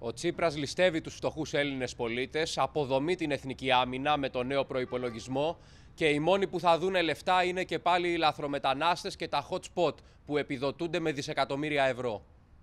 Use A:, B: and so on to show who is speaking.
A: Ο Τσίπρας ληστεύει τους φτωχούς Έλληνες πολίτες, αποδομεί την εθνική άμυνα με τον νέο προϋπολογισμό και οι μόνοι που θα δουν λεφτά είναι και πάλι οι λαθρομετανάστες και τα hot spot που επιδοτούνται με δισεκατομμύρια ευρώ.